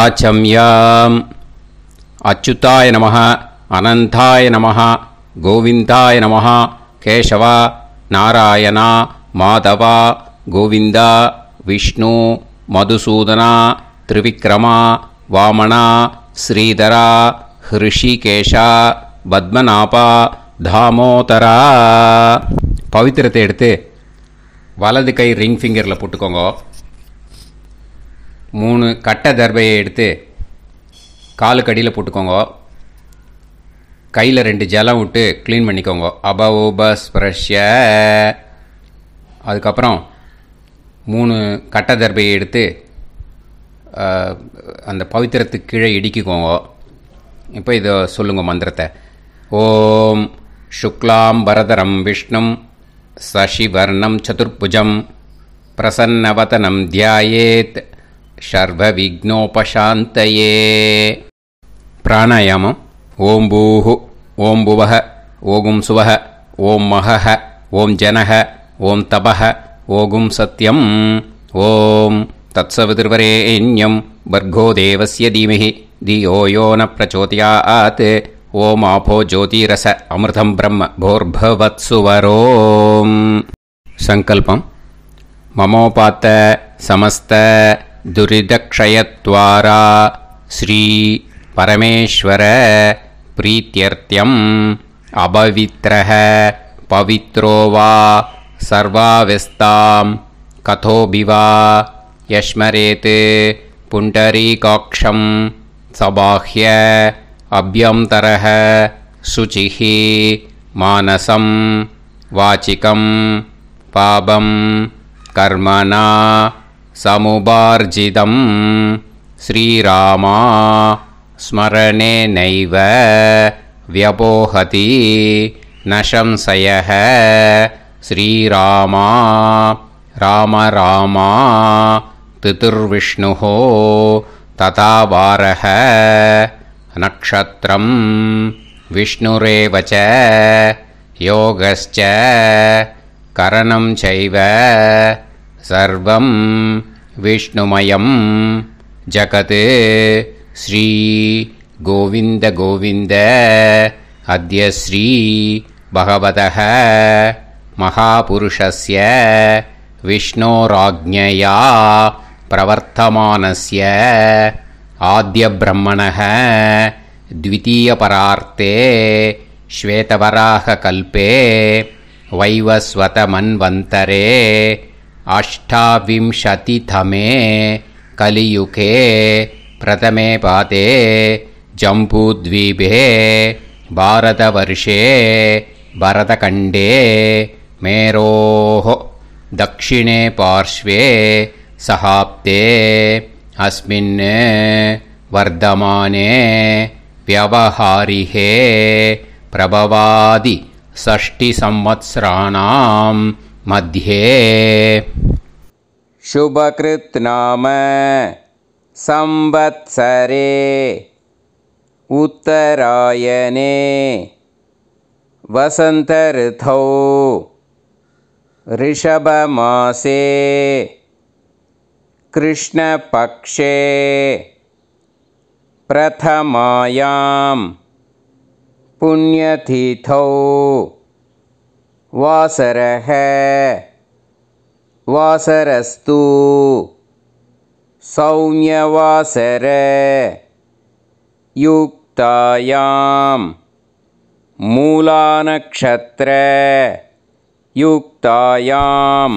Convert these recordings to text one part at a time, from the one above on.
ஆச்சம்யாம் அச்சுதாய நம அனந்தாய நம கோவிந்தாய நம கேசவா நாராயணா மாதவா கோவிந்தா விஷ்ணு மதுசூதனா திரிவிக்ரமா வாமணா ஸ்ரீதரா ஹிருஷிகேஷா பத்மநாபா தாமோதரா பவித்திரத்தை எடுத்து வலது கை ரிங் ஃபிங்கரில் போட்டுக்கோங்க மூணு கட்டை தர்பையை எடுத்து காலுக்கு அடியில் போட்டுக்கோங்க கையில் ரெண்டு ஜலம் விட்டு க்ளீன் பண்ணிக்கோங்க அபவோ பஸ் ப்ரஷ்ய அதுக்கப்புறம் மூணு கட்டை தர்பையை எடுத்து அந்த பவித்திரத்துக்கு கீழே இடிக்குக்கோங்க இப்போ இதை சொல்லுங்கள் மந்திரத்தை ஓம் சுக்லாம் பரதரம் விஷ்ணும் சசிவர்ணம் சதுர்புஜம் பிரசன்னவதனம் தியாயேத் शर्वविघ्नोपशान्तये प्राणायामम् भुवः ओगुं सुवः ॐ महः ॐ जनः ॐ तपः ओगुंसत्यम् ॐ तत्सवितुर्वरेण्यं भर्गो देवस्य धीमहि धियो यो न प्रचोदयात् आत् ओमापो ज्योतिरस अमृतम् ब्रह्म भोर्भवत्सुवरो सङ्कल्पम् ममोपात्त समस्त दुरिदक्षयत्वारा श्रीपरमेश्वर प्रीत्यर्थ्यम् अपवित्रः पवित्रो वा सर्वाविस्ताम् कथोऽपि वा यश्मरेत् पुण्डरीकाक्षं सबाह्य अभ्यन्तरः शुचिः मानसं वाचिकं पापं कर्मणा समुभार्जितं श्रीरामा स्मरणेनैव व्यपोहति संशयः श्रीरामा रामरामा तितुर्विष्णुः तथा वारः नक्षत्रं विष्णुरेव च योगश्च करणं चैव सर्वं विष्णुमयं जगत् गोविन्द अद्य श्री भगवतः महापुरुषस्य विष्णोराज्ञया प्रवर्तमानस्य आद्यब्रह्मणः द्वितीयपरार्ते श्वेतवराहकल्पे वैवस्वतमन्वन्तरे अष्टाविंशतितमे कलियुगे प्रथमे पाते जम्बूद्वीपे भारतवर्षे भरतखण्डे मेरोः दक्षिणे पार्श्वे सहाप्ते अस्मिन् वर्धमाने व्यवहारिहे प्रभवादिषष्टिसंवत्सराणां मध्ये शुभकृत् नाम संवत्सरे उत्तरायणे वसन्तऋथौ ऋषभमासे कृष्णपक्षे प्रथमायां पुण्यतिथौ वासरः वासरस्तु सौम्यवासर युक्तायां मूलानक्षत्र युक्तायां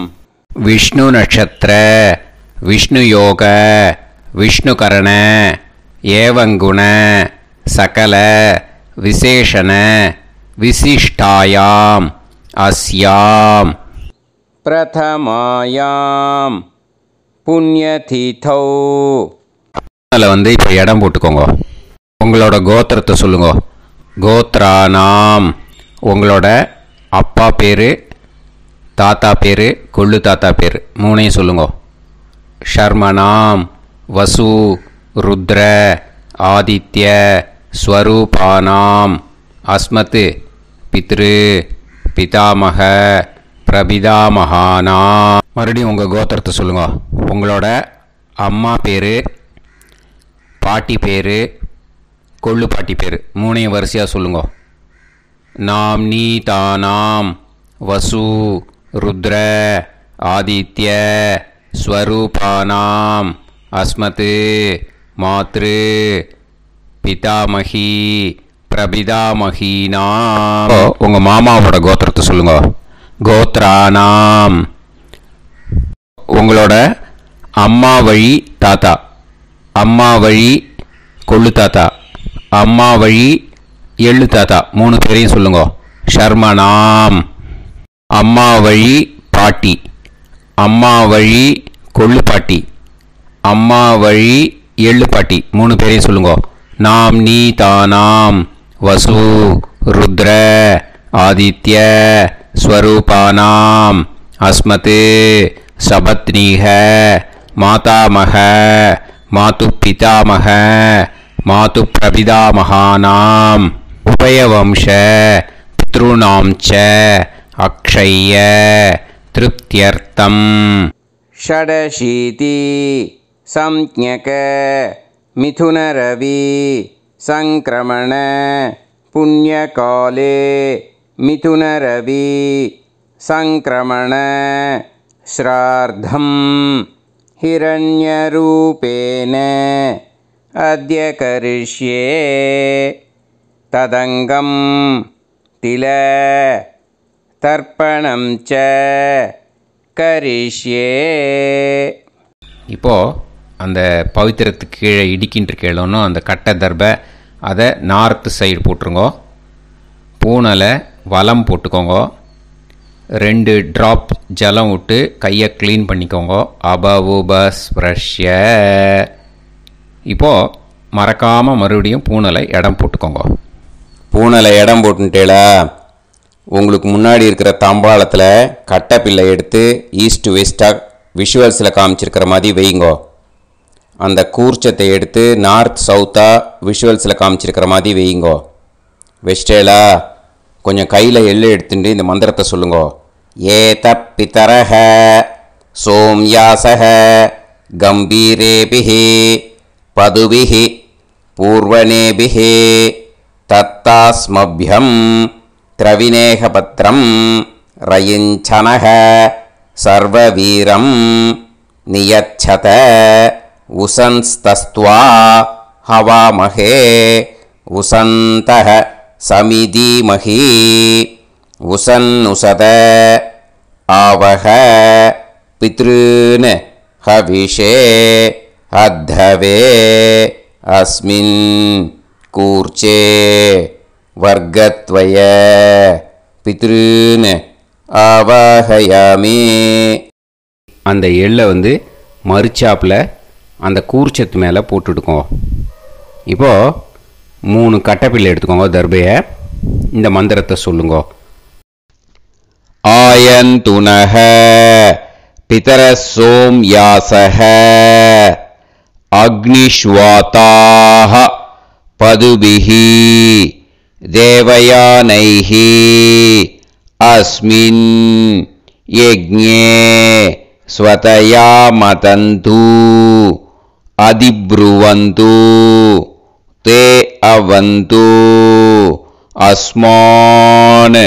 विष्णुनक्षत्र विष्णुयोग विष्णुकरण एवङ्गुण सकल विशेषण विशिष्टायाम् அஸ்யாம் பிரதமாயாம் புண்ணியதிதோ அதில் வந்து இப்போ இடம் போட்டுக்கோங்க உங்களோட கோத்திரத்தை சொல்லுங்க கோத்ரானாம் உங்களோட அப்பா பேர் தாத்தா பேர் கொள்ளு தாத்தா பேர் மூணையும் சொல்லுங்க ஷர்மனாம் வசு ருத்ர ஆதித்ய ஸ்வரூபானாம் அஸ்மத்து பித்ரு பிதாமக பிரபிதாமகானா மறுபடியும் உங்கள் கோத்திரத்தை சொல்லுங்க உங்களோட அம்மா பேர் பாட்டி பேர் கொள்ளு பாட்டி பேர் மூணையும் வரிசையாக சொல்லுங்க நாம் நீ தானாம் வசு ருத்ர ஆதித்ய ஸ்வரூபானாம் அஸ்மத்து மாத்ரு பிதாமகி பிரபிதா மகீனா உங்கள் மாமாவோட கோத்திரத்தை சொல்லுங்க கோத்ரானாம் உங்களோட அம்மா வழி தாத்தா அம்மா வழி கொள்ளு தாத்தா அம்மா வழி எள்ளு தாத்தா மூணு பேரையும் சொல்லுங்க ஷர்மனாம் அம்மா வழி பாட்டி அம்மா வழி கொள்ளு பாட்டி அம்மா வழி எள்ளு பாட்டி மூணு பேரையும் சொல்லுங்க நாம் நீ தானாம் वसु रुद्र आदित्य स्वरूपानाम् अस्मत् सपत्नीः मातामह मातुपितामह मातुप्रभिदामहानाम् उभयवंश पितॄणां च अक्षय्य तृप्त्यर्थम् षडशीति संज्ञक मिथुनरवि சங்கிரமண புண்ணியகாலே ரவி சங்கிரமண ஸ்ரார்தம் ஹிரண்யரூபேன அத்தியகரிஷ்யே ததங்கம் தில தர்ப்பணம் ச கரிஷ்யே இப்போது அந்த பவித்திரத்துக்கு கீழே இடிக்கின்ற கேளோன்னு அந்த கட்ட தர்பை அதை நார்த்து சைடு போட்டுருங்க பூனில் வளம் போட்டுக்கோங்க ரெண்டு ட்ராப் ஜலம் விட்டு கையை க்ளீன் பண்ணிக்கோங்க பஸ் ப்ரஷ்ய இப்போது மறக்காமல் மறுபடியும் பூனலை இடம் போட்டுக்கோங்க பூனலை இடம் போட்டுட்டேல உங்களுக்கு முன்னாடி இருக்கிற தம்பாளத்தில் கட்டப்பில்லை எடுத்து ஈஸ்ட் வெஸ்ட்டாக விஷுவல்ஸில் காமிச்சிருக்கிற மாதிரி வைங்கோ அந்த கூர்ச்சத்தை எடுத்து நார்த் சவுத்தாக விஷுவல்ஸில் காமிச்சிருக்கிற மாதிரி வையுங்கோ வெஸ்டேலா கொஞ்சம் கையில் எள்ளு எடுத்துட்டு இந்த மந்திரத்தை சொல்லுங்கோ ஏ தரஹ சோம்யாசக கம்பீரேபிஹி பதுவிஹி பூர்வனேபிஹி தத்தாஸ்மபியம் திரவிநேகபத்திரம் ரயிஞ்சனக சர்வவீரம் நியச்சத உசன்ஸ்தஸ்துவா ஹவாமஹே உசந்தக சமிதீமஹி உசன்னுசத ஆவக பித்ருன் ஹவிஷே அத்தவே அஸ்மின் கூர்ச்சே வர்க்கத்வய பித்ருன் ஆவாகயாமே அந்த எள்ள வந்து மறுச்சாப்பில் அந்த கூர்ச்சத் மேல போட்டுடுங்கோ இப்போ மூணு கட்டப்பிலை எடுத்துக்கோங்க தர்பைய இந்த மந்திரத்தை சொல்லுங்கோ ஆயன் துனஹ பிதர சோம்யாசஹ அக்னி சுவாதாஹ பதுபிஹி தேவயanei அஸ்மின் யக்ஞே ஸ்வதயா மதந்து அதிப்ருவந்து தே அவந்து அஸ்மான்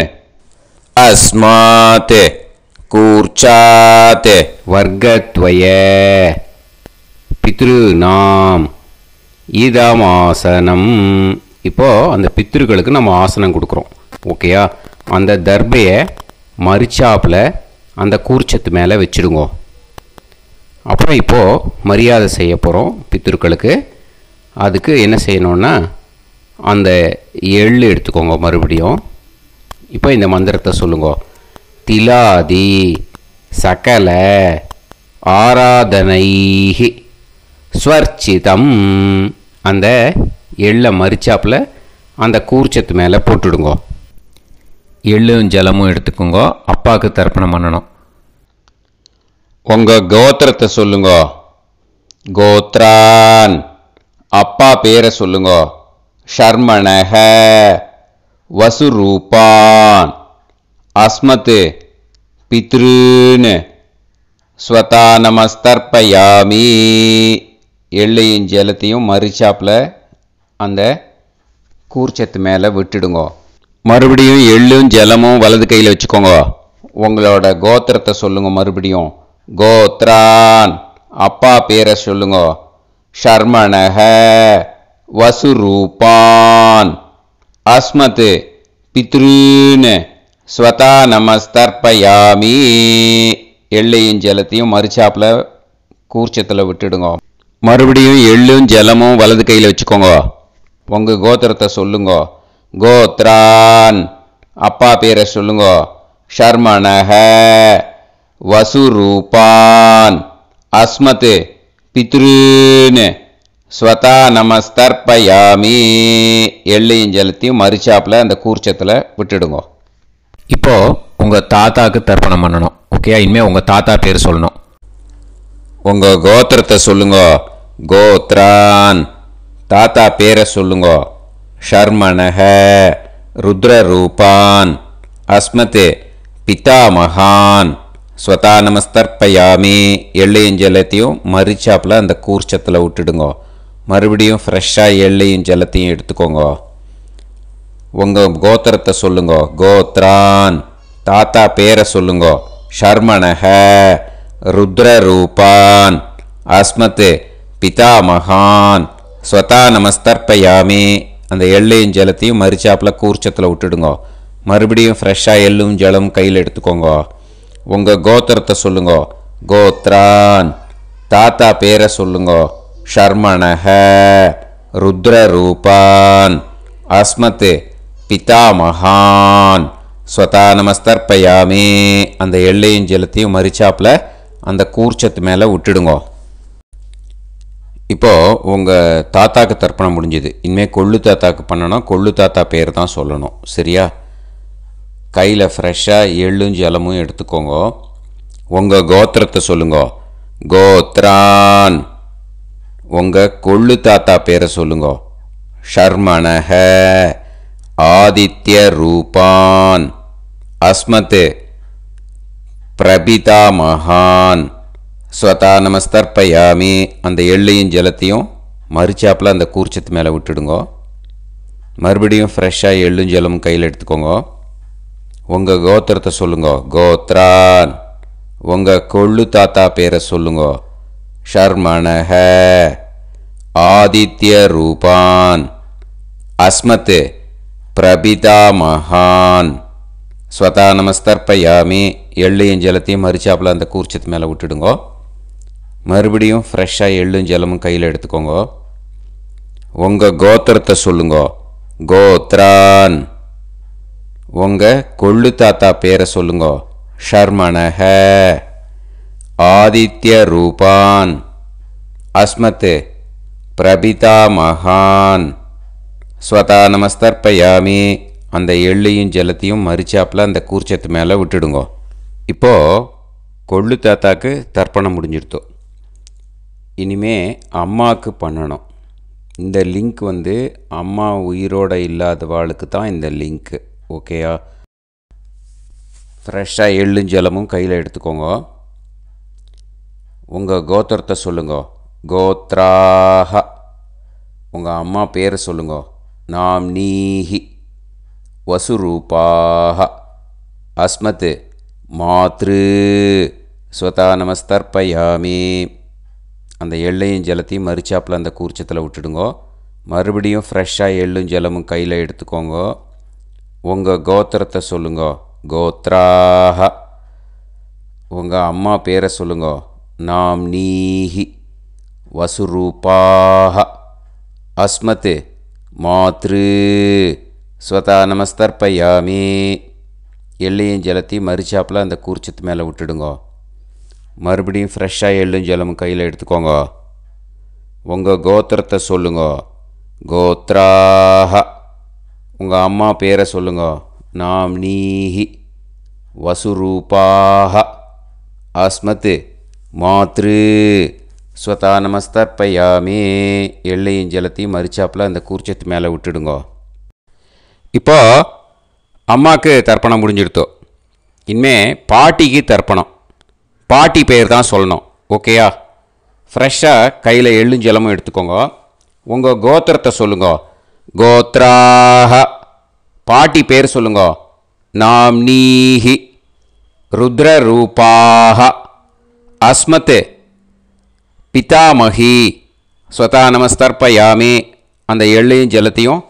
அஸ்மாத் கூர்ச்சாத் வர்க்கத்வய இதாம் இதமாசனம் இப்போது அந்த பித்ருகளுக்கு நம்ம ஆசனம் கொடுக்குறோம் ஓகேயா அந்த தர்பையை மறிச்சாப்பில் அந்த கூர்ச்சத்து மேலே வச்சுடுங்க அப்புறம் இப்போது மரியாதை செய்ய போகிறோம் பித்திருக்களுக்கு அதுக்கு என்ன செய்யணுன்னா அந்த எள் எடுத்துக்கோங்க மறுபடியும் இப்போ இந்த மந்திரத்தை சொல்லுங்க திலாதி சகல ஆராதனைஹி ஸ்வர்ச்சிதம் அந்த எள்ளை மறிச்சாப்பில் அந்த கூர்ச்சத்து மேலே போட்டுடுங்கோ எள்ளும் ஜலமும் எடுத்துக்கோங்கோ அப்பாவுக்கு தர்ப்பணம் பண்ணணும் உங்கள் கோத்திரத்தை சொல்லுங்க கோத்ரான் அப்பா பேரை சொல்லுங்க ஷர்மணக வசுரூபான் அஸ்மத்து பித்ருன்னு ஸ்வதா நமஸ்தர்பயாமி எள்ளையும் ஜலத்தையும் மறுச்சாப்பில் அந்த கூர்ச்சத்து மேலே விட்டுடுங்கோ மறுபடியும் எள்ளும் ஜலமும் வலது கையில் வச்சுக்கோங்க உங்களோட கோத்திரத்தை சொல்லுங்கள் மறுபடியும் கோத்ரான் அப்பா பேரை சொல்லுங்க ஷர்மணக வசுரூபான் அஸ்மத் பித்ருன்னு ஸ்வதா நமஸ்தர்ப்பயாமி எள்ளையும் ஜலத்தையும் மறுச்சாப்பில் கூர்ச்சத்தில் விட்டுடுங்க மறுபடியும் எள்ளும் ஜலமும் வலது கையில் வச்சுக்கோங்க உங்கள் கோத்திரத்தை சொல்லுங்க கோத்ரான் அப்பா பேரை சொல்லுங்க ஷர்மணக वसुरूपान् अस्मत् பித்ருன்னு ஸ்வதா நமஸ்தர்ப்பயாமி எள்ளையும் செலுத்தியும் மறுச்சாப்பில் அந்த கூர்ச்சத்தில் விட்டுடுங்கோ இப்போது உங்கள் தாத்தாவுக்கு தர்ப்பணம் பண்ணணும் ஓகே இனிமேல் உங்கள் தாத்தா பேர் சொல்லணும் உங்கள் கோத்திரத்தை சொல்லுங்க கோத்ரான் தாத்தா பேரை சொல்லுங்க ஷர்மணக ருத்ரரூபான் அஸ்மத் பிதாமகான் ஸ்வதா ஸ்வதானமஸ்தர்ப்பயாமே எள்ளையும் ஜலத்தையும் மறிச்சாப்பில் அந்த கூர்ச்சத்தில் விட்டுடுங்க மறுபடியும் ஃப்ரெஷ்ஷாக எள்ளையும் ஜலத்தையும் எடுத்துக்கோங்க உங்கள் கோத்திரத்தை சொல்லுங்க கோத்ரான் தாத்தா பேரை சொல்லுங்க ஷர்மணஹ ருத்ரரூபான் அஸ்மத்து பிதாமகான் ஸ்வதா நமஸ்தர்ப்பயாமே அந்த எள்ளையும் ஜலத்தையும் மறிச்சாப்பில் கூர்ச்சத்தில் விட்டுடுங்க மறுபடியும் ஃப்ரெஷ்ஷாக எள்ளும் ஜலம் கையில் எடுத்துக்கோங்க உங்கள் கோத்திரத்தை சொல்லுங்கோ கோத்ரான் தாத்தா பேரை சொல்லுங்க ஷர்மணக ரூபான் அஸ்மத் பிதாமகான் ஸ்வதா நமஸ்தர்பயாமே அந்த எல்லையும் ஜலத்தையும் மறிச்சாப்பில் அந்த கூர்ச்சத்து மேலே விட்டுடுங்க இப்போது உங்கள் தாத்தாக்கு தர்ப்பணம் முடிஞ்சுது இனிமேல் கொள்ளு தாத்தாக்கு பண்ணணும் கொள்ளு தாத்தா பேர் தான் சொல்லணும் சரியா கையில் ஃப்ரெஷ்ஷாக எள்ளும் ஜலமும் எடுத்துக்கோங்க உங்கள் கோத்திரத்தை சொல்லுங்க கோத்ரான் உங்கள் கொள்ளு தாத்தா பேரை சொல்லுங்க ஷர்மணஹ ஆதித்ய ரூபான் அஸ்மத்து பிரபிதா மகான் ஸ்வதா பயாமி அந்த எள்ளையும் ஜலத்தையும் மறுச்சாப்பில் அந்த கூர்ச்சத்து மேலே விட்டுடுங்கோ மறுபடியும் ஃப்ரெஷ்ஷாக எள்ளும் ஜலமும் கையில் எடுத்துக்கோங்க உங்கள் கோத்திரத்தை சொல்லுங்க கோத்ரான் உங்கள் கொள்ளு தாத்தா பேரை சொல்லுங்க ஷர்மணஹ ஆதித்ய ரூபான் அஸ்மத்து மகான் ஸ்வதா நமஸ்தர்ப்பயாமி எள்ளையும் ஜலத்தையும் மறுச்சாப்பில் அந்த கூர்ச்சத்து மேலே விட்டுடுங்கோ மறுபடியும் ஃப்ரெஷ்ஷாக எள்ளும் ஜலமும் கையில் எடுத்துக்கோங்க உங்கள் கோத்திரத்தை சொல்லுங்க கோத்ரான் உங்கள் கொள்ளு தாத்தா பேரை சொல்லுங்க ஷர்மனஹ ஆதித்ய ரூபான் அஸ்மத்து பிரபிதா மகான் ஸ்வதா நமஸ்தர்பயாமி அந்த எள்ளையும் ஜலத்தையும் மறிச்சாப்பில் அந்த கூர்ச்சத்து மேலே விட்டுடுங்கோ இப்போது கொள்ளு தாத்தாக்கு தர்ப்பணம் முடிஞ்சிருத்தோம் இனிமே அம்மாவுக்கு பண்ணணும் இந்த லிங்க் வந்து அம்மா உயிரோடு இல்லாதவாளுக்கு தான் இந்த லிங்க்கு ஓகேயா ஃப்ரெஷ்ஷாக uh, எள்ளும் ஜலமும் கையில் எடுத்துக்கோங்க உங்கள் கோத்திரத்தை சொல்லுங்க கோத்ராஹ உங்கள் அம்மா பேரை சொல்லுங்க நாம் நீஹி வசுரூபாக அஸ்மத் மாத்ரு ஸ்வதா நமஸ்தர்பயாமி அந்த எள்ளையும் ஜலத்தையும் மறுச்சாப்பில் அந்த கூர்ச்சத்தில் விட்டுடுங்கோ மறுபடியும் ஃப்ரெஷ்ஷாக எள்ளும் ஜலமும் கையில் எடுத்துக்கோங்க உங்கள் கோத்திரத்தை சொல்லுங்க கோத்ராஹ உங்கள் அம்மா பேரை சொல்லுங்க நாம் நீஹி வசுரூபாக அஸ்மத்து மாத்ரு ஸ்வதா நமஸ்தர்ப்பயாமி எள்ளையும் ஜலத்தையும் மறுச்சாப்பில் அந்த கூர்ச்சத்து மேலே விட்டுடுங்க மறுபடியும் ஃப்ரெஷ்ஷாக எள்ளும் ஜலமும் கையில் எடுத்துக்கோங்க உங்கள் கோத்திரத்தை சொல்லுங்க கோத்ராஹா உங்கள் அம்மா பேரை சொல்லுங்க நாம் நீஹி வசுரூபாக அஸ்மத் மாத்ரு ஸ்வதா நமஸ்தர்ப்பயாமே எல்லையும் ஜலத்தையும் மறிச்சாப்பில் அந்த கூர்ச்சத்து மேலே விட்டுடுங்க இப்போ அம்மாவுக்கு தர்ப்பணம் முடிஞ்சிடுத்தோ இனிமே பாட்டிக்கு தர்ப்பணம் பாட்டி பேர் தான் சொல்லணும் ஓகேயா ஃப்ரெஷ்ஷாக கையில் எள்ளும் ஜலமும் எடுத்துக்கோங்க உங்கள் கோத்திரத்தை சொல்லுங்க கோத்ராக பாட்டி பேர் சொல்லுங்க நாம் நீஹி ருத்ரரூபாக அஸ்மத் பிதாமகி ஸ்வதா நமஸ்தர்ப்பயாமே அந்த எள்ளையும் ஜலத்தையும்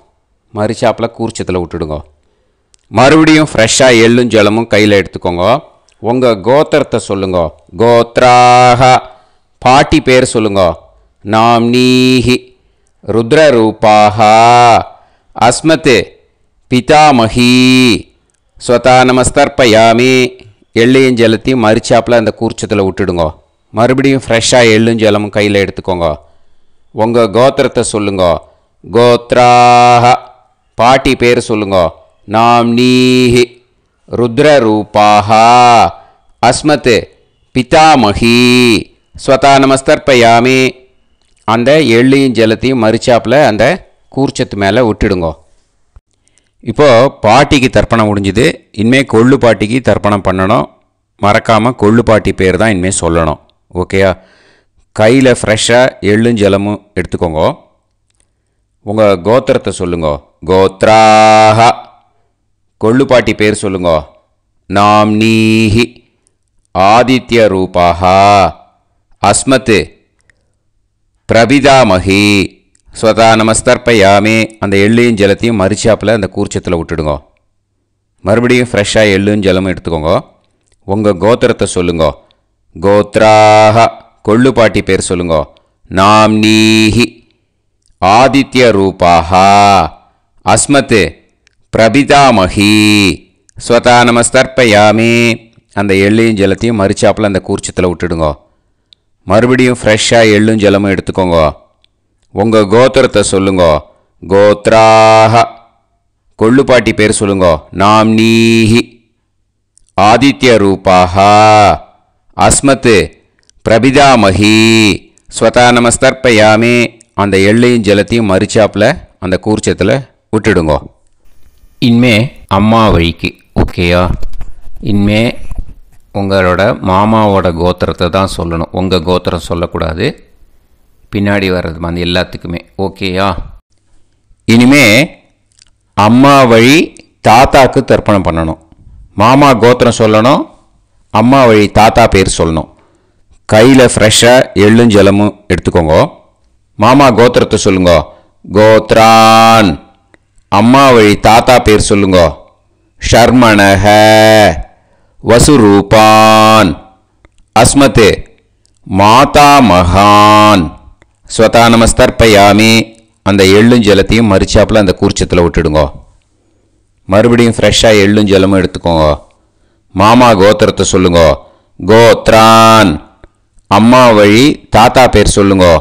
மறுச்சாப்பில் கூர்ச்சத்தில் விட்டுடுங்க மறுபடியும் ஃப்ரெஷ்ஷாக எள்ளும் ஜலமும் கையில் எடுத்துக்கோங்க உங்கள் கோத்திரத்தை சொல்லுங்க கோத்ராக பாட்டி பேர் சொல்லுங்க நாம் நீஹி రుద్రరూపాహ అస్మత్ பிதாமகி ஸ்வதா நமஸ்தர்ப்பயாமி எள்ளையும் ஜலத்தையும் மறுச்சாப்பில் அந்த கூர்ச்சத்தில் விட்டுடுங்க மறுபடியும் ஃப்ரெஷ்ஷாக எள்ளும் ஜலமும் கையில் எடுத்துக்கோங்க உங்கள் கோத்திரத்தை சொல்லுங்க கோத்ராக பாட்டி பேர் சொல்லுங்க நாம் நீஹி ருத்ரரூபாக அஸ்மத் பிதாமகி ஸ்வதா நமஸ்தர்பயாமி அந்த எள்ளையும் ஜலத்தையும் மறிச்சாப்பில் அந்த கூர்ச்சத்து மேலே விட்டுடுங்கோ இப்போது பாட்டிக்கு தர்ப்பணம் முடிஞ்சுது இனிமேல் கொள்ளு பாட்டிக்கு தர்ப்பணம் பண்ணணும் மறக்காமல் கொள்ளு பாட்டி பேர் தான் இனிமேல் சொல்லணும் ஓகேயா கையில் ஃப்ரெஷ்ஷாக எள்ளும் ஜலமும் எடுத்துக்கோங்க உங்கள் கோத்திரத்தை சொல்லுங்க கோத்ராஹா கொள்ளு பாட்டி பேர் சொல்லுங்க நாம் நீஹி ஆதித்ய ரூபாஹா அஸ்மத்து பிரபிதாமகே ஸ்வதா நமஸ்தர்ப்பயாமே அந்த எள்ளையும் ஜலத்தையும் மறுச்சாப்பில் அந்த கூர்ச்சத்தில் விட்டுடுங்க மறுபடியும் ஃப்ரெஷ்ஷாக எள்ளும் ஜலமும் எடுத்துக்கோங்க உங்கள் கோத்திரத்தை சொல்லுங்க கோத்ராக கொள்ளுப்பாட்டி பேர் சொல்லுங்க நாம் நீஹி ஆதித்ய ரூபாக அஸ்மத்து பிரபிதாமகி ஸ்வதா நமஸ்தர்ப்பயாமே அந்த எள்ளையும் ஜலத்தையும் மறுச்சாப்பில் அந்த கூர்ச்சத்தில் விட்டுடுங்க மறுபடியும் ஃப்ரெஷ்ஷாக எள்ளும் ஜலமும் எடுத்துக்கோங்க உங்கள் கோத்திரத்தை சொல்லுங்க கோத்ராஹ கொள்ளுப்பாட்டி பேர் சொல்லுங்க நாம் நீஹி ஆதித்ய ரூபாகா அஸ்மத்து பிரபிதாமகி ஸ்வதா நமஸ்தர்ப்பயாமே அந்த எள்ளையும் ஜலத்தையும் மறிச்சாப்பில் அந்த கூர்ச்சத்தில் விட்டுடுங்கோ இன்மே அம்மா வழிக்கு ஓகேயா இன்மே உங்களோட மாமாவோட கோத்திரத்தை தான் சொல்லணும் உங்கள் கோத்திரம் சொல்லக்கூடாது பின்னாடி வர்றது மாதிரி எல்லாத்துக்குமே ஓகேயா இனிமே அம்மா வழி தாத்தாக்கு தர்ப்பணம் பண்ணணும் மாமா கோத்திரம் சொல்லணும் அம்மா வழி தாத்தா பேர் சொல்லணும் கையில் ஃப்ரெஷ்ஷாக எள்ளும் ஜலமும் எடுத்துக்கோங்க மாமா கோத்திரத்தை சொல்லுங்க கோத்ரான் அம்மா வழி தாத்தா பேர் சொல்லுங்க ஷர்மணக వసురూపాన్ అస్మతే மாதாமகான் ஸ்வதா நமஸ்தர்ப்பயாமி அந்த எள்ளுஞ்சலத்தையும் மறுச்சாப்பில் அந்த கூர்ச்சத்தில் விட்டுடுங்கோ மறுபடியும் ஃப்ரெஷ்ஷாக எள்ளுஞ்சலமும் எடுத்துக்கோங்க மாமா கோத்திரத்தை சொல்லுங்க கோத்ரான் அம்மா வழி தாத்தா பேர் சொல்லுங்கோ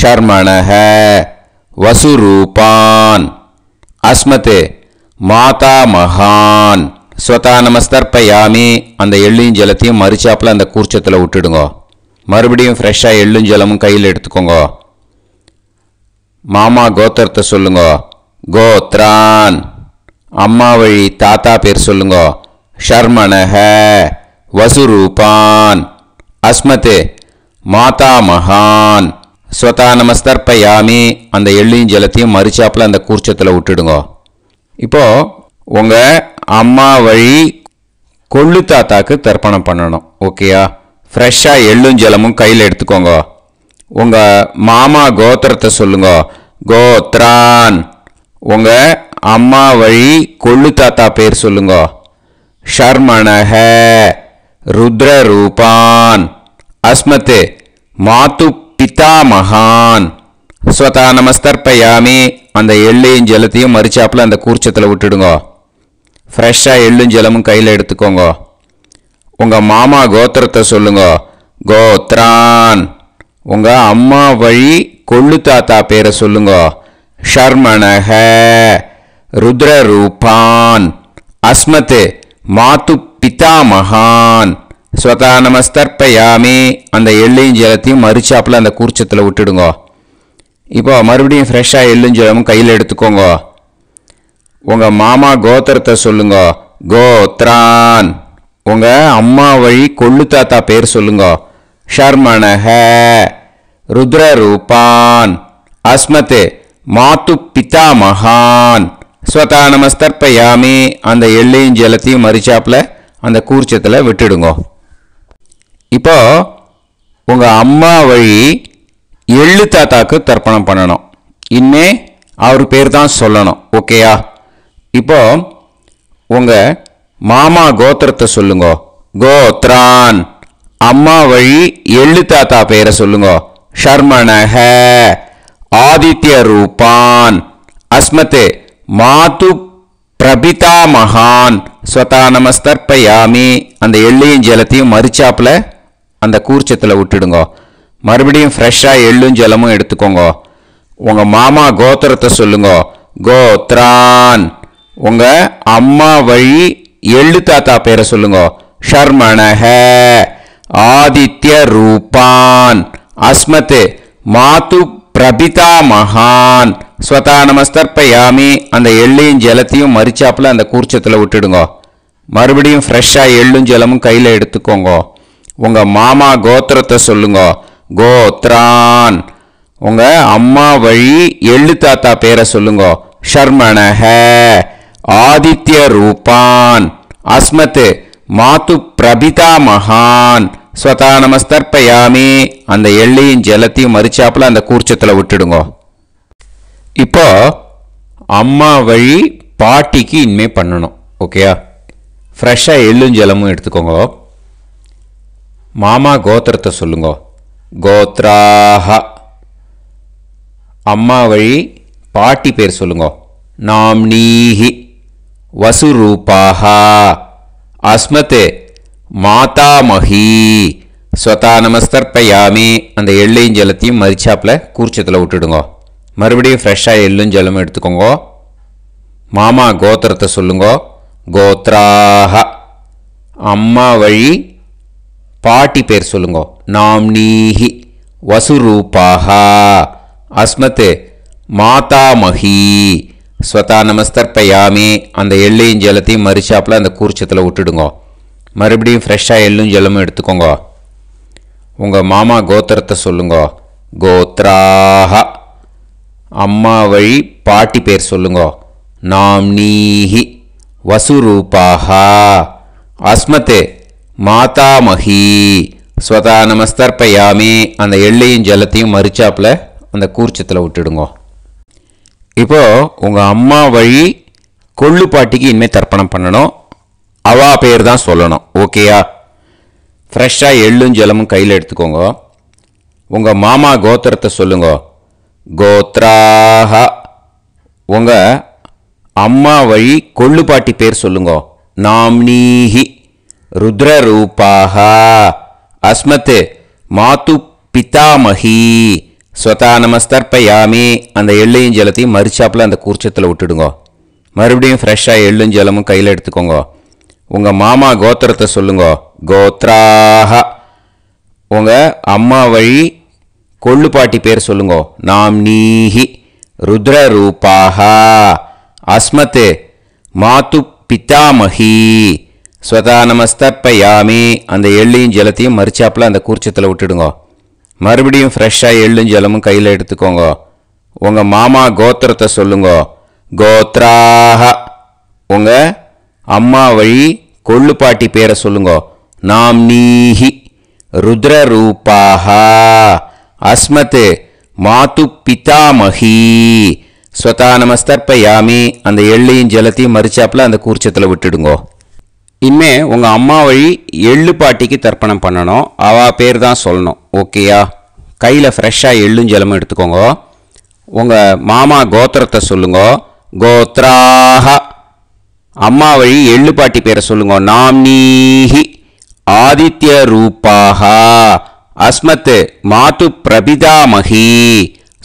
ஷர்மணக வசுரூபான் அஸ்மத்து மாதா மகான் ஸ்வதா நமஸ்தர்பயாமி அந்த எள்ளும் ஜலத்தையும் மறிச்சாப்பில் அந்த கூர்ச்சத்தில் விட்டுடுங்கோ மறுபடியும் ஃப்ரெஷ்ஷாக எள்ளும் ஜலமும் கையில் எடுத்துக்கோங்க மாமா கோத்திரத்தை சொல்லுங்க கோத்ரான் அம்மா வழி தாத்தா பேர் சொல்லுங்க ஷர்மணஹ வசுரூபான் அஸ்மத்து மாதா மகான் ஸ்வதா நமஸ்தர்பயாமி அந்த எள்ளியும் ஜலத்தையும் மறிச்சாப்பில் அந்த கூர்ச்சத்தில் விட்டுடுங்க இப்போது உங்கள் அம்மா வழி கொள்ளு தாத்தாக்கு தர்ப்பணம் பண்ணணும் ஓகேயா ஃப்ரெஷ்ஷாக எள்ளும் ஜலமும் கையில் எடுத்துக்கோங்க உங்கள் மாமா கோத்திரத்தை சொல்லுங்க கோத்ரான் உங்கள் அம்மா வழி கொள்ளு தாத்தா பேர் சொல்லுங்க ஷர்மணஹ ருத்ர ரூபான் அஸ்மத்து மாத்து பிதா மகான் ஸ்வதா நமஸ்தர்ப்பயாமி அந்த எள்ளையும் ஜலத்தையும் மறிச்சாப்புல அந்த கூர்ச்சத்தில் விட்டுடுங்க ஃப்ரெஷ்ஷாக எள்ளும் ஜலமும் கையில் எடுத்துக்கோங்க உங்கள் மாமா கோத்திரத்தை சொல்லுங்க கோத்ரான் உங்கள் அம்மா வழி கொள்ளு தாத்தா பேரை சொல்லுங்க ருத்ர ருத்ரரூபான் அஸ்மத்து மாத்து பிதாமகான் ஸ்வதா நமஸ்தர்பயாமி அந்த எள்ளையும் ஜலத்தையும் மறுச்சாப்பில் அந்த கூர்ச்சத்தில் விட்டுடுங்க இப்போ மறுபடியும் ஃப்ரெஷ்ஷாக எள்ளும் ஜலமும் கையில் எடுத்துக்கோங்க உங்க மாமா கோத்திரத்தை சொல்லுங்க கோத்ரான் உங்க அம்மா வழி கொள்ளு தாத்தா பேர் சொல்லுங்க ஷர்மணஹ ருத்ரரூபான் அஸ்மத்து மாத்து பிதா மகான் ஸ்வதா நமஸ்தர்ப்பயாமி அந்த எள்ளையும் ஜலத்தையும் மறிச்சாப்பில் அந்த கூர்ச்சத்தில் விட்டுடுங்க இப்போ உங்கள் அம்மா வழி எள்ளு தாத்தாக்கு தர்ப்பணம் பண்ணணும் இன்னே அவர் பேர் தான் சொல்லணும் ஓகேயா இப்போ உங்கள் மாமா கோத்திரத்தை சொல்லுங்க கோத்ரான் அம்மா வழி எள்ளு தாத்தா பெயரை சொல்லுங்க ஷர்மணக ஆதித்ய ரூபான் அஸ்மத்து மாது பிரபிதா மகான் ஸ்வதா நமஸ்தர்பயாமி அந்த எள்ளையும் ஜலத்தையும் மறுச்சாப்பில் அந்த கூர்ச்சத்தில் விட்டுடுங்க மறுபடியும் ஃப்ரெஷ்ஷாக எள்ளும் ஜலமும் எடுத்துக்கோங்க உங்கள் மாமா கோத்திரத்தை சொல்லுங்க கோத்ரான் உங்கள் அம்மா வழி எள்ளு தாத்தா பேரை சொல்லுங்க ஷர்மணஹ ஆதித்ய ரூபான் அஸ்மத் மாத்து பிரபிதா மகான் ஸ்வதா நமஸ்தர்பயாமி அந்த எள்ளையும் ஜலத்தையும் மறிச்சாப்புல அந்த கூர்ச்சத்தில் விட்டுடுங்க மறுபடியும் ஃப்ரெஷ்ஷாக எள்ளும் ஜலமும் கையில் எடுத்துக்கோங்க உங்கள் மாமா கோத்திரத்தை சொல்லுங்க கோத்ரான் உங்கள் அம்மா வழி எள்ளு தாத்தா பேரை சொல்லுங்க ஷர்மணக ఆదిత్య రూపాన్ అస్మత్ మాతు ప్రభితా మహాన్ ஸ்வதா நமஸ்தர்ப்பயாமி அந்த எள்ளையும் ஜலத்தையும் மறிச்சாப்புல அந்த கூர்ச்சத்தில் விட்டுடுங்க இப்போ அம்மா வழி பாட்டிக்கு இனிமே பண்ணணும் ஓகேயா ஃப்ரெஷ்ஷாக எள்ளும் ஜலமும் எடுத்துக்கோங்க மாமா கோத்திரத்தை சொல்லுங்க கோத்ராஹ அம்மா வழி பாட்டி பேர் சொல்லுங்க நாம் நீஹி వసురూపాహ అస్మత్ மாதாமகி ஸ்வதா நமஸ்தர்ப்பயாமி அந்த எள்ளையும் ஜலத்தையும் மதிச்சாப்பில் கூர்ச்சத்தில் விட்டுடுங்கோ மறுபடியும் ஃப்ரெஷ்ஷாக எள்ளும் ஜலமும் எடுத்துக்கோங்க மாமா கோத்திரத்தை சொல்லுங்க கோத்ராக அம்மா வழி பாட்டி பேர் சொல்லுங்க நாம்னீஹி நீஹி வசுரூபாக அஸ்மத் மாதாமகி ஸ்வதா நமஸ்தர்ப்பயாமி அந்த எள்ளையும் ஜலத்தையும் மறுச்சாப்பில் அந்த கூர்ச்சத்தில் விட்டுடுங்க மறுபடியும் ஃப்ரெஷ்ஷாக எள்ளும் ஜலமும் எடுத்துக்கோங்க உங்கள் மாமா கோத்திரத்தை சொல்லுங்க கோத்ராக அம்மா வழி பாட்டி பேர் சொல்லுங்க நாம்னீஹி வசுரூபாகா அஸ்மத்து மாதாமஹி ஸ்வதா நமஸ்தர்ப்பயாமி அந்த எள்ளையும் ஜலத்தையும் மறுச்சாப்பில் அந்த கூர்ச்சத்தில் விட்டுடுங்க இப்போது உங்கள் அம்மா வழி கொள்ளு பாட்டிக்கு இனிமேல் தர்ப்பணம் பண்ணணும் அவா பேர் தான் சொல்லணும் ஓகேயா ஃப்ரெஷ்ஷாக எள்ளும் ஜலமும் கையில் எடுத்துக்கோங்க உங்கள் மாமா கோத்திரத்தை சொல்லுங்க கோத்ராஹா உங்கள் அம்மா வழி கொள்ளு பாட்டி பேர் சொல்லுங்க நாம்னீஹி ருத்ரரூபாக அஸ்மத்து மாத்து பிதாமகி ஸ்வதா நமஸ்தர்ப்பயாமி அந்த எள்ளையும் ஜலத்தையும் மறிச்சாப்பில் அந்த கூர்ச்சத்தில் விட்டுடுங்க மறுபடியும் ஃப்ரெஷ்ஷாக எள்ளும் ஜலமும் கையில் எடுத்துக்கோங்க உங்கள் மாமா கோத்திரத்தை சொல்லுங்க கோத்ராக உங்கள் அம்மா வழி கொள்ளுப்பாட்டி பேர் சொல்லுங்கோ நாம் நீஹி ருத்ர ரூபாக அஸ்மத்து மாத்து பித்தாமகி ஸ்வதா நமஸ்தப்பயாமி அந்த எள்ளையும் ஜலத்தையும் மறிச்சாப்பில் அந்த கூர்ச்சத்தில் விட்டுடுங்க மறுபடியும் ஃப்ரெஷ்ஷாக எள்ளும் ஜலமும் கையில் எடுத்துக்கோங்க உங்கள் மாமா கோத்திரத்தை சொல்லுங்க கோத்ராக உங்கள் அம்மா வழி கொள்ளுப்பாட்டி பேரை சொல்லுங்க நாம் நீஹி ருத்ர ரூபாக அஸ்மத்து மாத்து பிதாமகி ஸ்வதா நமஸ்தர்ப்பயாமி அந்த எள்ளையும் ஜலத்தையும் மறிச்சாப்புல அந்த கூர்ச்சத்தில் விட்டுடுங்கோ இனிமே உங்கள் அம்மா வழி எள்ளு பாட்டிக்கு தர்ப்பணம் பண்ணணும் அவள் பேர் தான் சொல்லணும் ஓகேயா கையில் ஃப்ரெஷ்ஷாக எள்ளும் ஜலமும் எடுத்துக்கோங்க உங்கள் மாமா கோத்திரத்தை சொல்லுங்க கோத்ராக அம்மா வழி எள்ளு பாட்டி பேரை சொல்லுங்க நாம்னீஹி ஆதித்ய ரூபாகா அஸ்மத்து மாத்து பிரபிதாமகி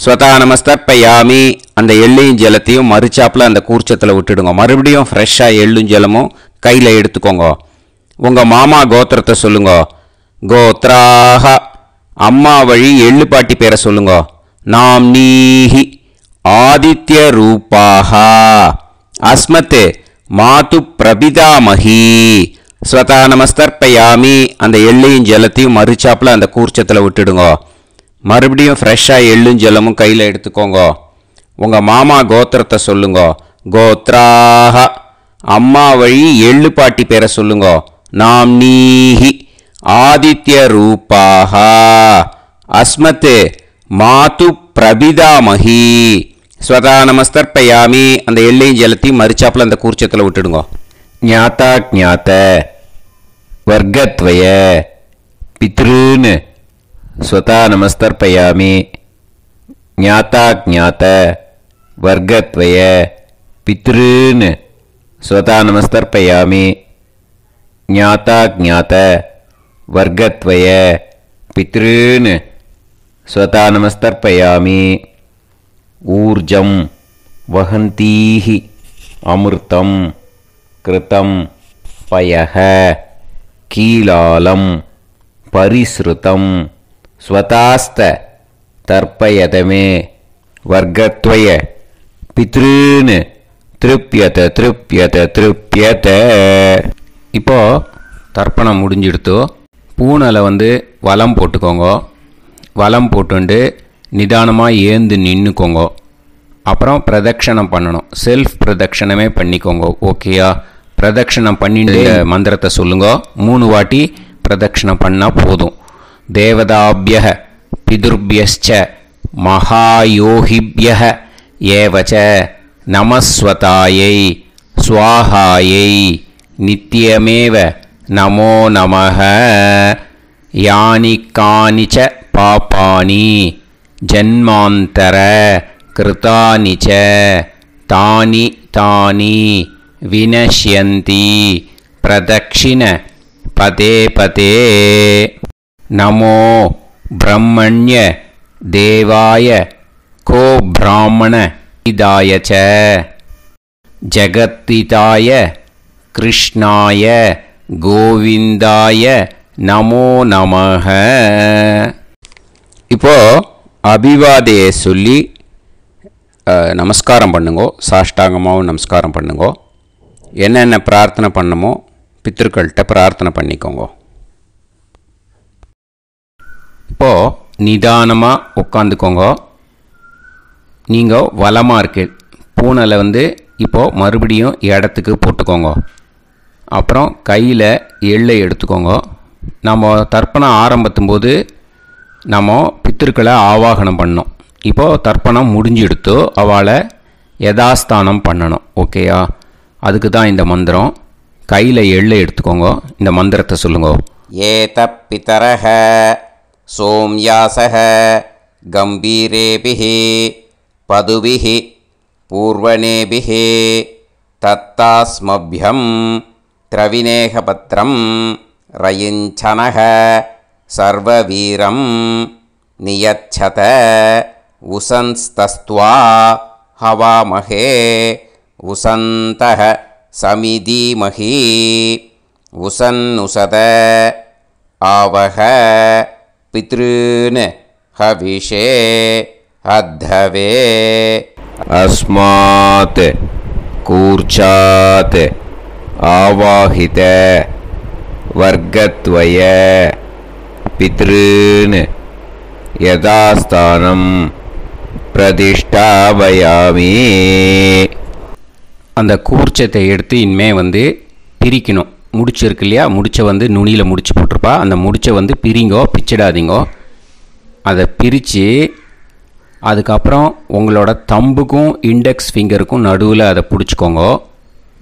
ஸ்வதா நமஸ்தர்ப்பயாமி அந்த எள்ளையும் ஜலத்தையும் மறுச்சாப்பில் அந்த கூர்ச்சத்தில் விட்டுடுங்க மறுபடியும் ஃப்ரெஷ்ஷாக எள்ளும் ஜலமும் கையில் எடுத்துக்கோங்க உங்கள் மாமா கோத்திரத்தை சொல்லுங்க கோத்ராக அம்மா வழி எள்ளு பாட்டி பேரை சொல்லுங்க நாம் நீஹி ஆதித்ய ரூபாக அஸ்மத்து மாத்து பிரபிதாமகி ஸ்வதா நமஸ்தர்ப்பயாமி அந்த எள்ளையும் ஜலத்தையும் மறுச்சாப்பில் அந்த கூர்ச்சத்தில் விட்டுடுங்க மறுபடியும் ஃப்ரெஷ்ஷாக எள்ளும் ஜலமும் கையில் எடுத்துக்கோங்க உங்கள் மாமா கோத்திரத்தை சொல்லுங்க கோத்ராஹா அம்மா வழி எள்ளு பாட்டி பேரை சொல்லுங்க நாம் நீஹி ஆதித்ய ரூபாகா அஸ்மத்து மாது பிரபிதாமகி ஸ்வதா நமஸ்தர்பயாமி அந்த எல்லையும் ஜலத்தையும் மறிச்சாப்பில் அந்த கூர்ச்சத்தில் விட்டுடுங்க ஞாத்தா ஜாத்த வர்க்கத்வய பித்ருன்னு ஸ்வதா நமஸ்தர்பயாமி ஞாத்தா ஜாத்த வர்க்கத்வய பித்ருன்னு स्वतानमस्तर्पयामि ज्ञात वर्गत्वय पितॄन् स्वतानमस्तर्पयामि ऊर्जं वहन्तीः अमृतं कृतं पयः कीलालं परिसृतं स्वतास्त तर्पयतमे वर्गत्वय पितॄन् திருப்பியத்தை திருப்தியத்தை திருப்தியத்தை இப்போது தர்ப்பணம் முடிஞ்சிடுத்து பூனலை வந்து வலம் போட்டுக்கோங்க வலம் போட்டுண்டு நிதானமாக ஏந்து நின்றுக்கோங்க அப்புறம் பிரதட்சணம் பண்ணணும் செல்ஃப் பிரதட்சணமே பண்ணிக்கோங்க ஓகேயா பிரதட்சணம் பண்ணிட்டு மந்திரத்தை சொல்லுங்க மூணு வாட்டி பிரதட்சணம் பண்ணால் போதும் தேவதாபியக பிதுர்பியஸ்ச மகாயோகிபியக ஏவச்ச நமஸ்வதாயை சுவாகாயை நித்தியமேவ நமோ நமக யானிக்கானிச்ச பாப்பானி ஜன்மாந்தர கிருதானிச்ச தானி தானி வினஷ்யந்தி பிரதக்ஷிண பதே பதே நமோ பிரம்மண்ய தேவாய கோ பிராமண ஜகத்திதாய ச ஜகத்திதாய கிருஷ்ணாய கோவிந்தாய நமோ நமக இப்போ அபிவாதையை சொல்லி நமஸ்காரம் பண்ணுங்கோ சாஷ்டாங்கமாகவும் நமஸ்காரம் பண்ணுங்கோ என்னென்ன பிரார்த்தனை பண்ணமோ பித்திருக்கள்கிட்ட பிரார்த்தனை பண்ணிக்கோங்க இப்போது நிதானமாக உட்காந்துக்கோங்க நீங்கள் வளமாக இருக்குது பூனலை வந்து இப்போது மறுபடியும் இடத்துக்கு போட்டுக்கோங்க அப்புறம் கையில் எள்ளை எடுத்துக்கோங்க நம்ம தர்ப்பணம் ஆரம்பத்தும் போது நம்ம பித்திருக்களை ஆவாகனம் பண்ணோம் இப்போது தர்ப்பணம் முடிஞ்சு எடுத்து அவளை யதாஸ்தானம் பண்ணணும் ஓகேயா அதுக்கு தான் இந்த மந்திரம் கையில் எள்ளை எடுத்துக்கோங்க இந்த மந்திரத்தை சொல்லுங்க ஏ தப்பித்தரக சோம்யாசக கம்பீரேபிஹே पदुभिः पूर्वणेभिः तत्तास्मभ्यं त्रविनेहपत्रं रयिञ्छनः सर्ववीरं नियच्छत उसंस्तस्त्वा हवामहे उसन्तः समिधीमही उसन्नुसद आवह पितॄन् हविषे अद्धवे அஸ்மாத் கூர்ச்சாத் ஆவாஹித வர்க்கத்வய पितॄन् யதாஸ்தானம் பிரதிஷ்டாபயாமி அந்த கூர்ச்சத்தை எடுத்து இனிமே வந்து பிரிக்கணும் முடிச்சு இருக்கு இல்லையா முடிச்சை வந்து நுனியில் முடிச்சு போட்டிருப்பா அந்த முடிச்சை வந்து பிரிங்கோ பிச்சிடாதீங்கோ அதை பிரித்து அதுக்கப்புறம் உங்களோட தம்புக்கும் இண்டெக்ஸ் ஃபிங்கருக்கும் நடுவில் அதை பிடிச்சிக்கோங்க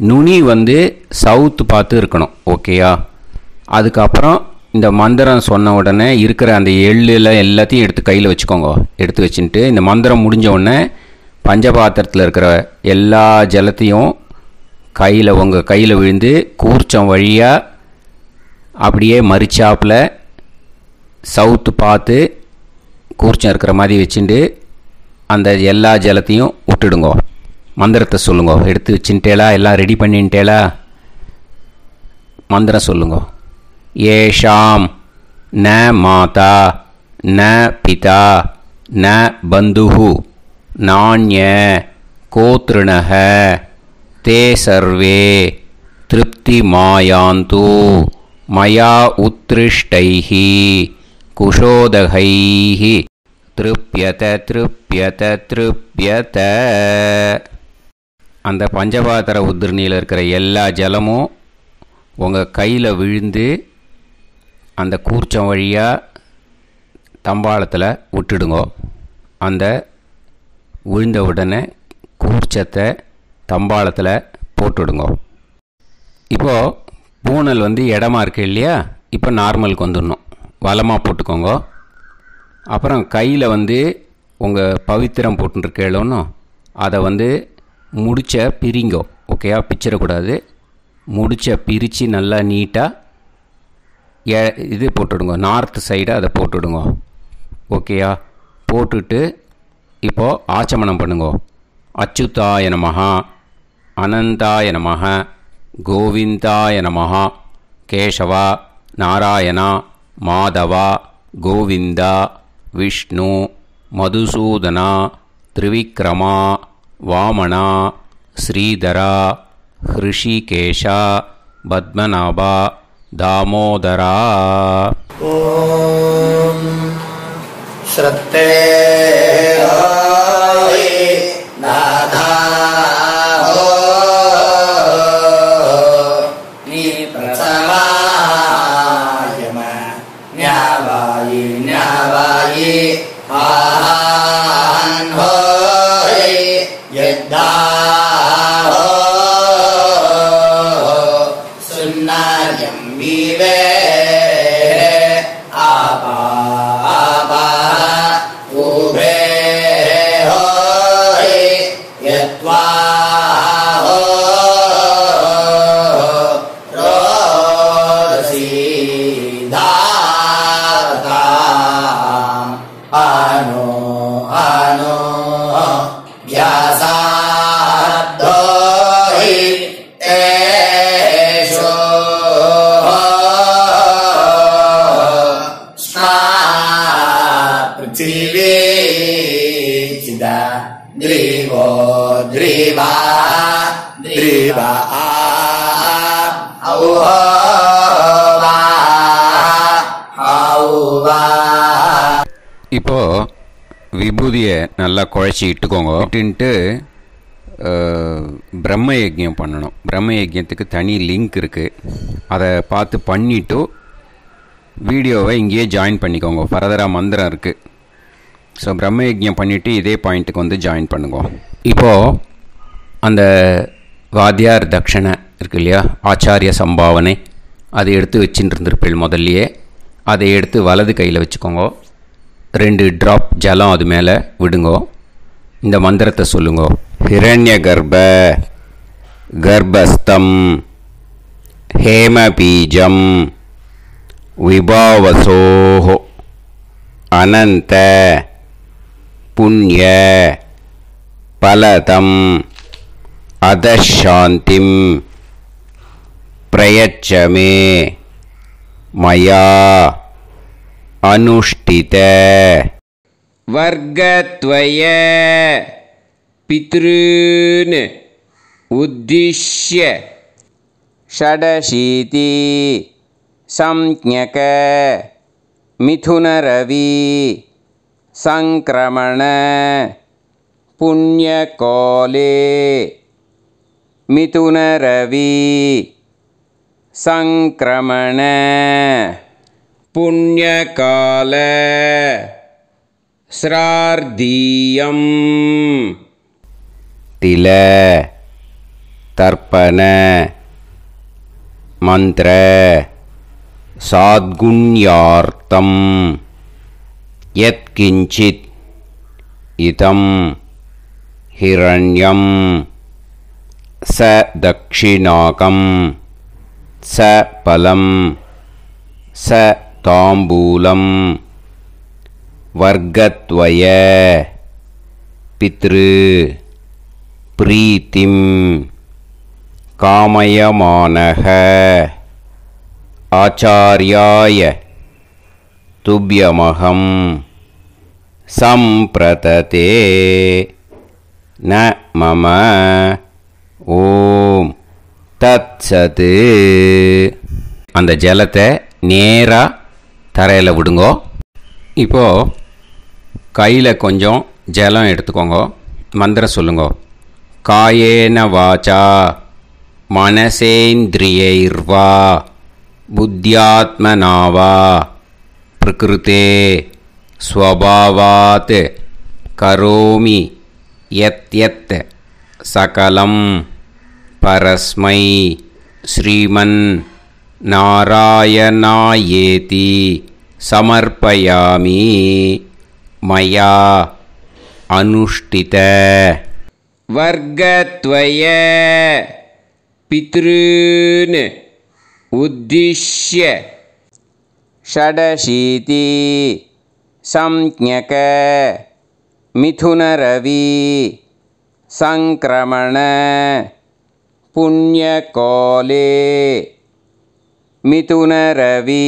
நுனி வந்து சவுத்து பார்த்து இருக்கணும் ஓகேயா அதுக்கப்புறம் இந்த மந்திரம் சொன்ன உடனே இருக்கிற அந்த எள்ளில் எல்லாத்தையும் எடுத்து கையில் வச்சுக்கோங்க எடுத்து வச்சுட்டு இந்த மந்திரம் முடிஞ்ச உடனே பஞ்சபாத்திரத்தில் இருக்கிற எல்லா ஜலத்தையும் கையில் உங்கள் கையில் விழுந்து கூர்ச்சம் வழியாக அப்படியே மறிச்சாப்பில் சவுத்து பார்த்து கூர்ச்சம் இருக்கிற மாதிரி வச்சுட்டு அந்த எல்லா ஜலத்தையும் விட்டுடுங்கோ மந்திரத்தை சொல்லுங்க எடுத்து வச்சுட்டேலா எல்லாம் ரெடி பண்ணிட்டேலா மந்திரம் சொல்லுங்க ஏஷாம் ந மாதா ந பிதா ந பந்துஹு நாண்ய கோத்ருணக தே சர்வே திருப்தி மாயாந்து மயா உத்ருஷ்டைஹி குஷோதகைஹி திருப்பியத திருப்பியத திருப்பியத அந்த பஞ்சபாதர உதிரணியில் இருக்கிற எல்லா ஜலமும் உங்கள் கையில் விழுந்து அந்த கூர்ச்சம் வழியாக தம்பாளத்தில் விட்டுடுங்க அந்த விழுந்த உடனே கூர்ச்சத்தை தம்பாளத்தில் போட்டுடுங்கோ இப்போது பூனல் வந்து இடமா இருக்குது இல்லையா இப்போ நார்மலுக்கு வந்துடணும் வளமாக போட்டுக்கோங்க அப்புறம் கையில் வந்து உங்கள் பவித்திரம் போட்டுருக்கேளோன்னு அதை வந்து முடிச்ச பிரிங்கோ ஓகேயா பிச்சிடக்கூடாது முடிச்ச பிரித்து நல்லா நீட்டாக ஏ இது போட்டுடுங்க நார்த் சைடு அதை போட்டுடுங்க ஓகேயா போட்டுட்டு இப்போது ஆச்சமனம் பண்ணுங்க அச்சுதாய நமகா அனந்தாய நமஹ கோவிந்தாய நமகா கேசவா நாராயணா மாதவா கோவிந்தா विष्णु मधुसूदन त्रिविक्रम वामण श्रीधर हृषिकेश पद्मनाभा दामोदरा ॐ श्रद्धे பகுதியை நல்லா குழைச்சி இட்டுக்கோங்க இட்டுன்ட்டு பிரம்ம யஜ்யம் பண்ணணும் பிரம்ம யஜ்யத்துக்கு தனி லிங்க் இருக்குது அதை பார்த்து பண்ணிவிட்டு வீடியோவை இங்கேயே ஜாயின் பண்ணிக்கோங்க ஃபர்தராக மந்திரம் இருக்குது ஸோ பிரம்ம யஜ்யம் பண்ணிவிட்டு இதே பாயிண்ட்டுக்கு வந்து ஜாயின் பண்ணுங்க இப்போது அந்த வாத்தியார் தட்சணை இருக்கு இல்லையா ஆச்சாரிய சம்பாவனை அதை எடுத்து வச்சுட்டு இருந்திருப்பேன் முதல்லையே அதை எடுத்து வலது கையில் வச்சுக்கோங்க ரெண்டு ட்ராப் ஜலம் அது மேலே விடுங்கோ இந்த மந்திரத்தை சொல்லுங்கோ ஹிரண்ய கர்ப்ப கர்ப்பஸ்தம் ஹேமபீஜம் விபாவசோஹோ அனந்த புண்ணிய பலதம் அதஷாந்திம் பிரயச்சமே மயா अनुष्ठिते वर्गत्वय, पितृन् उद्दिश्य षडशीति संज्ञक मिथुनरवी सङ्क्रमण पुण्यकाले मिथुनरवी सङ्क्रमण पुण्यकाल ஸ்ரார்தீயம் தில தர்ப்பண மந்திர சாத்குண்யார்த்தம் யத்கிஞ்சித் இதம் ஹிரண்யம் ச தக்ஷிணாகம் ச பலம் ச தாம்பூலம் வர்க்கத்வய பித்ரு பிரீத்திம் காமயமானக ஆச்சாரியாய துபியமகம் சம்பிரததே ந மம ஓம் தத்சது அந்த ஜலத்தை நேராக தரையில் விடுங்கோ இப்போது கையில் கொஞ்சம் ஜலம் எடுத்துக்கோங்க மந்திரம் சொல்லுங்க காயேன வாச்சா மனசேந்திரியைர்வா புத்தியாத்மனாவா பிரகிருத்தே ஸ்வபாவாத் கரோமி எத் எத் சகலம் பரஸ்மை ஸ்ரீமன் नारायणायेति समर्पयामि मया अनुष्ठित वर्गत्रय पितृन् उद्दिश्य षडशीति संज्ञकमिथुनरवी पुण्यकाले மிதுனரவி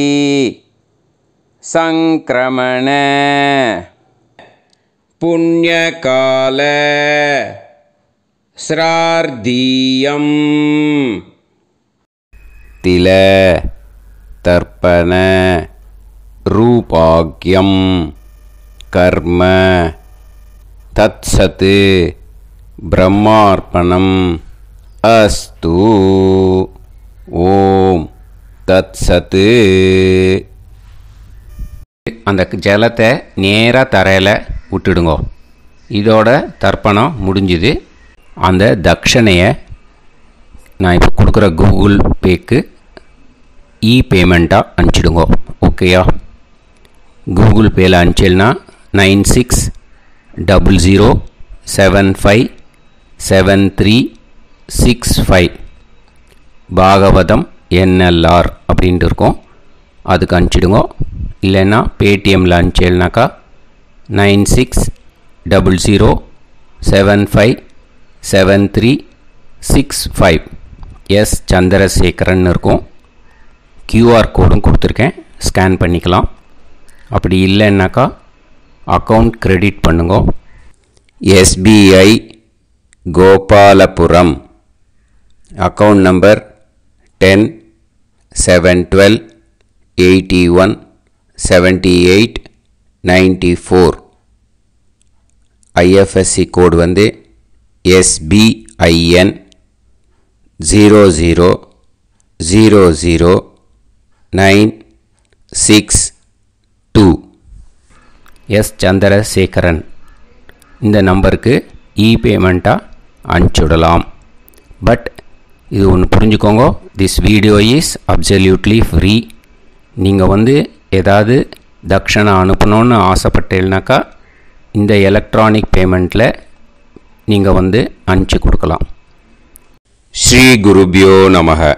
சங்கிரமண புண்ணியகால ஸ்ரார்தீயம் தில தர்ப்பண ரூபாக்கியம் கர்ம தத்சத்து பிரம்மார்ப்பணம் அஸ்து ஓம் தத் சத்து அந்த ஜலத்தை நேராக தரையில் விட்டுடுங்க இதோட தர்ப்பணம் முடிஞ்சுது அந்த தட்சணையை நான் இப்போ கொடுக்குற கூகுள் பேக்கு இ பேமெண்ட்டாக அனுப்பிச்சிடுங்கோ ஓகேயா கூகுள் பேயில் அனுப்பிச்சல்னா nine six double zero seven five seven three six five Bhagavatam NLR print இருக்கோம் அது காஞ்சிடுங்க இல்லனா Paytm லான்ச் எழுதினாக்கா 9600757365 எஸ் சந்திரசேகரன் இருக்கோம் QR கோட நான் கொடுத்திருக்கேன் scan பண்ணிக்கலாம் அப்படி இல்லனாக்கா அக்கவுண்ட் கிரெடிட் பண்ணுங்க SBI Gopalapuram account number 10 seven twelve eighty one seventy eight ninety four IFSC code வந்து SBIN zero zero zero zero nine six two S Chandrasekaran இந்த நம்பருக்கு இபேமெண்ட்டாக அனுப்பிச்சுடலாம் பட் இது ஒன்று புரிஞ்சுக்கோங்க this video is absolutely free நீங்கள் வந்து ஏதாவது தக்ஷணம் அனுப்பணும்னு ஆசைப்பட்டேன்னாக்கா இந்த எலக்ட்ரானிக் பேமெண்ட்டில் நீங்கள் வந்து அனுப்பிச்சி கொடுக்கலாம் ஸ்ரீ குருபியோ நமக